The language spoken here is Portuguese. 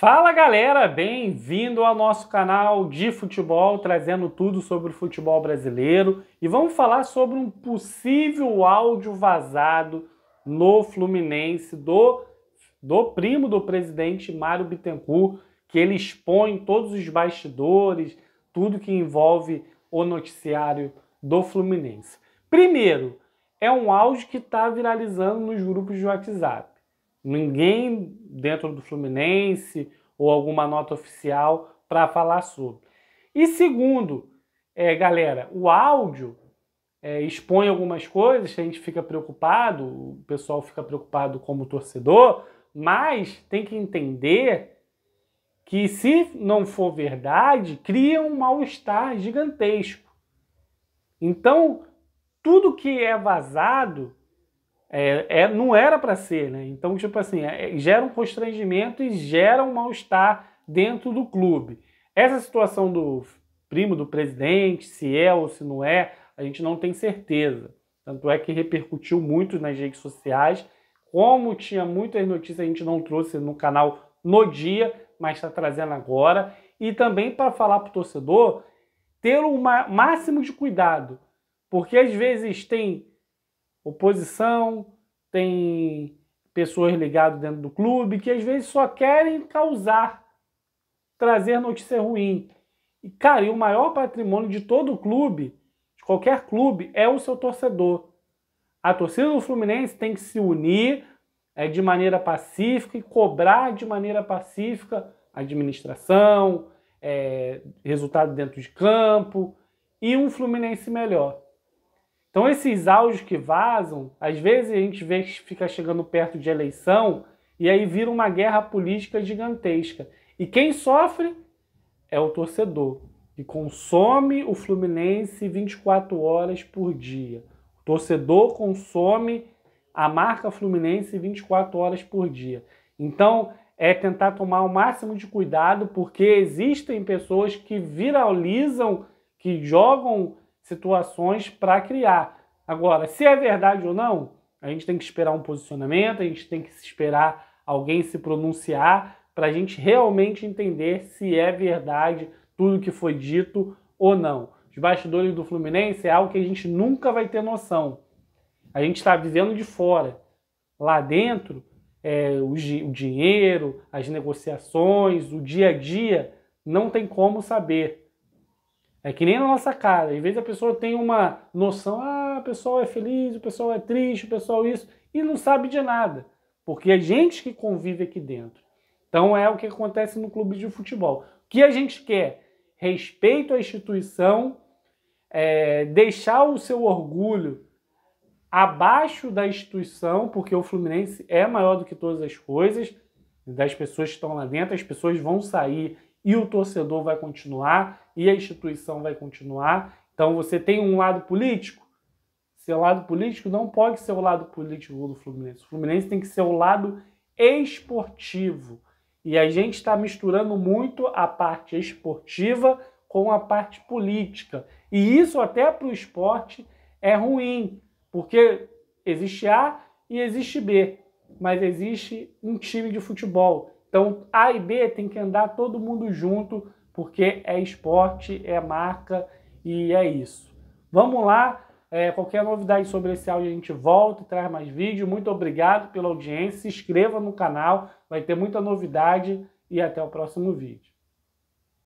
Fala galera, bem-vindo ao nosso canal de futebol, trazendo tudo sobre o futebol brasileiro e vamos falar sobre um possível áudio vazado no Fluminense do, do primo do presidente Mário Bittencourt, que ele expõe todos os bastidores, tudo que envolve o noticiário do Fluminense. Primeiro, é um áudio que está viralizando nos grupos de WhatsApp ninguém dentro do Fluminense ou alguma nota oficial para falar sobre. E segundo, é, galera, o áudio é, expõe algumas coisas, a gente fica preocupado, o pessoal fica preocupado como torcedor, mas tem que entender que se não for verdade, cria um mal-estar gigantesco. Então, tudo que é vazado é, é, não era para ser, né? Então, tipo assim, é, é, gera um constrangimento e gera um mal-estar dentro do clube. Essa situação do primo do presidente, se é ou se não é, a gente não tem certeza. Tanto é que repercutiu muito nas redes sociais. Como tinha muitas notícias, a gente não trouxe no canal no dia, mas está trazendo agora. E também para falar para o torcedor ter o um máximo de cuidado, porque às vezes tem oposição, tem pessoas ligadas dentro do clube que às vezes só querem causar, trazer notícia ruim. E, cara, e o maior patrimônio de todo clube, de qualquer clube, é o seu torcedor. A torcida do Fluminense tem que se unir é, de maneira pacífica e cobrar de maneira pacífica administração, é, resultado dentro de campo e um Fluminense melhor. Então, esses áudios que vazam, às vezes a gente vê que fica chegando perto de eleição e aí vira uma guerra política gigantesca. E quem sofre é o torcedor, que consome o Fluminense 24 horas por dia. O torcedor consome a marca Fluminense 24 horas por dia. Então, é tentar tomar o máximo de cuidado, porque existem pessoas que viralizam, que jogam situações para criar. Agora, se é verdade ou não, a gente tem que esperar um posicionamento, a gente tem que esperar alguém se pronunciar para a gente realmente entender se é verdade tudo que foi dito ou não. Os bastidores do Fluminense é algo que a gente nunca vai ter noção. A gente está vivendo de fora. Lá dentro, é, o, o dinheiro, as negociações, o dia a dia, não tem como saber. É que nem na nossa cara. Às vezes a pessoa tem uma noção, ah, o pessoal é feliz, o pessoal é triste, o pessoal isso, e não sabe de nada. Porque é gente que convive aqui dentro. Então é o que acontece no clube de futebol. O que a gente quer? Respeito à instituição, é, deixar o seu orgulho abaixo da instituição, porque o Fluminense é maior do que todas as coisas, das pessoas que estão lá dentro, as pessoas vão sair e o torcedor vai continuar e a instituição vai continuar. Então você tem um lado político. Seu lado político não pode ser o lado político do Fluminense. O Fluminense tem que ser o lado esportivo. E a gente está misturando muito a parte esportiva com a parte política. E isso até para o esporte é ruim, porque existe A e existe B, mas existe um time de futebol. Então, A e B tem que andar todo mundo junto, porque é esporte, é marca e é isso. Vamos lá. É, qualquer novidade sobre esse áudio a gente volta e traz mais vídeo. Muito obrigado pela audiência. Se inscreva no canal, vai ter muita novidade e até o próximo vídeo.